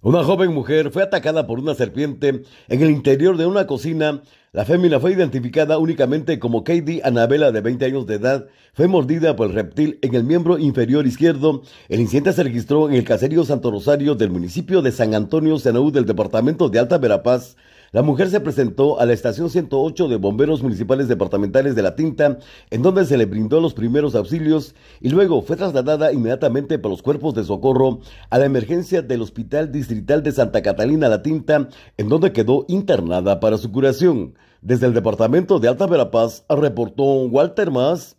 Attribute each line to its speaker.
Speaker 1: Una joven mujer fue atacada por una
Speaker 2: serpiente en el interior de una cocina la fémina fue identificada únicamente como Katie Anabela, de 20 años de edad. Fue mordida por el reptil en el miembro inferior izquierdo. El incidente se registró en el caserío Santo Rosario del municipio de San Antonio, Senaú, del departamento de Alta Verapaz. La mujer se presentó a la estación 108 de bomberos municipales departamentales de La Tinta, en donde se le brindó los primeros auxilios y luego fue trasladada inmediatamente por los cuerpos de socorro a la emergencia del Hospital Distrital de Santa Catalina La Tinta, en donde quedó internada para su curación. Desde el departamento de Alta Verapaz
Speaker 1: reportó Walter Más.